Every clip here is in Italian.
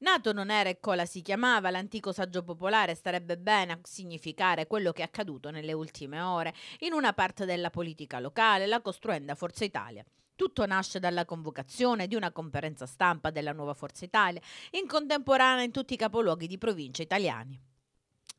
Nato non era e Cola si chiamava, l'antico saggio popolare starebbe bene a significare quello che è accaduto nelle ultime ore in una parte della politica locale, la costruenda Forza Italia. Tutto nasce dalla convocazione di una conferenza stampa della nuova Forza Italia, in contemporanea in tutti i capoluoghi di provincia italiani.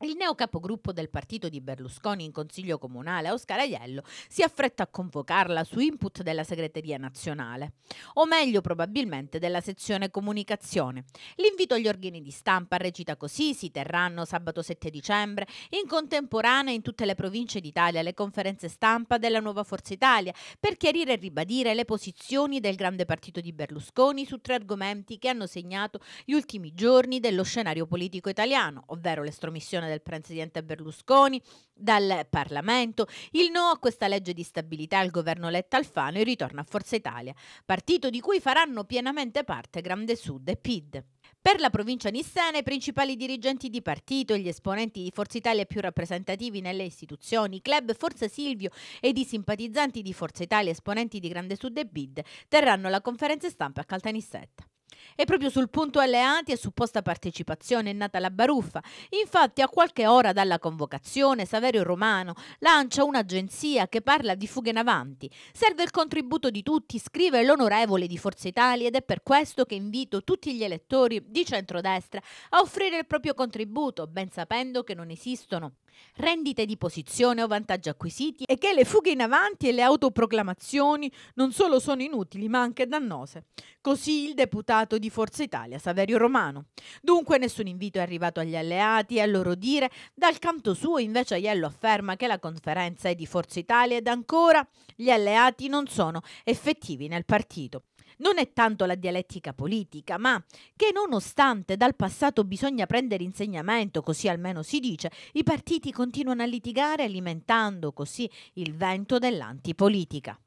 Il neo capogruppo del partito di Berlusconi in consiglio comunale, Oscar Aiello, si affretta a convocarla su input della segreteria nazionale, o meglio probabilmente della sezione comunicazione. L'invito agli organi di stampa recita così, si terranno sabato 7 dicembre, in contemporanea in tutte le province d'Italia le conferenze stampa della nuova Forza Italia, per chiarire e ribadire le posizioni del grande partito di Berlusconi su tre argomenti che hanno segnato gli ultimi giorni dello scenario politico italiano, ovvero l'estromissione del presidente Berlusconi, dal Parlamento, il no a questa legge di stabilità al governo Letta Alfano e il ritorno a Forza Italia, partito di cui faranno pienamente parte Grande Sud e PID. Per la provincia nissana i principali dirigenti di partito e gli esponenti di Forza Italia più rappresentativi nelle istituzioni, club Forza Silvio ed i simpatizzanti di Forza Italia esponenti di Grande Sud e BID terranno la conferenza stampa a Caltanissetta. E proprio sul punto alleati e supposta partecipazione è nata la baruffa. Infatti, a qualche ora dalla convocazione, Saverio Romano lancia un'agenzia che parla di fughe in avanti. Serve il contributo di tutti, scrive l'onorevole di Forza Italia ed è per questo che invito tutti gli elettori di centrodestra a offrire il proprio contributo, ben sapendo che non esistono rendite di posizione o vantaggi acquisiti e che le fughe in avanti e le autoproclamazioni non solo sono inutili ma anche dannose. Così il deputato delegato di Forza Italia, Saverio Romano. Dunque nessun invito è arrivato agli alleati, a loro dire. Dal canto suo invece Aiello afferma che la conferenza è di Forza Italia ed ancora gli alleati non sono effettivi nel partito non è tanto la dialettica politica, ma che nonostante dal passato bisogna prendere insegnamento, così almeno si dice, i partiti continuano a litigare alimentando così il vento dell'antipolitica.